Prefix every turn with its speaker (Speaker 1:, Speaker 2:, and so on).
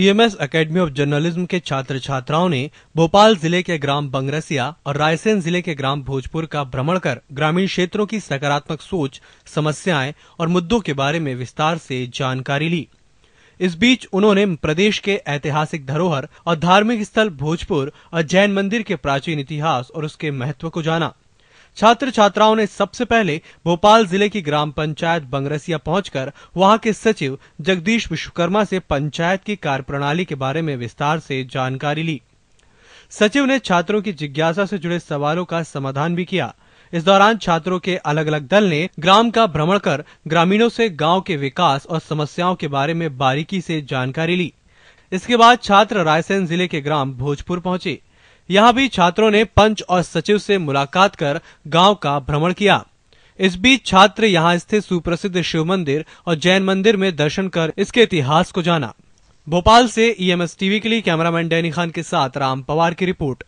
Speaker 1: EMS academy of journalism के छात्र छात्राओं ने भोपाल जिले के ग्राम बंगरसिया और रायसेन जिले के ग्राम भोजपुर का भ्रमण कर ग्रामीण क्षेत्रों की सकारात्मक सोच समस्याएं और मुद्दों के बारे में विस्तार से जानकारी ली इस बीच उन्होंने प्रदेश के ऐतिहासिक धरोहर और धार्मिक स्थल भोजपुर और जैन मंदिर के प्राचीन इतिहास और उसके महत्व को जाना छात्र छात्राओं ने सबसे पहले भोपाल जिले की ग्राम पंचायत बंगरसिया पहुंचकर वहां के सचिव जगदीश विश्वकर्मा से पंचायत की कार्यप्रणाली के बारे में विस्तार से जानकारी ली सचिव ने छात्रों की जिज्ञासा से जुड़े सवालों का समाधान भी किया इस दौरान छात्रों के अलग अलग दल ने ग्राम का भ्रमण कर ग्रामीणों से गांव के विकास और समस्याओं के बारे में बारीकी से जानकारी ली इसके बाद छात्र रायसेन जिले के ग्राम भोजपुर पहुंचे यहां भी छात्रों ने पंच और सचिव से मुलाकात कर गांव का भ्रमण किया इस बीच छात्र यहां स्थित सुप्रसिद्ध शिव मंदिर और जैन मंदिर में दर्शन कर इसके इतिहास को जाना भोपाल से ईएमएस e टीवी के लिए कैमरामैन डैनी खान के साथ राम पवार की रिपोर्ट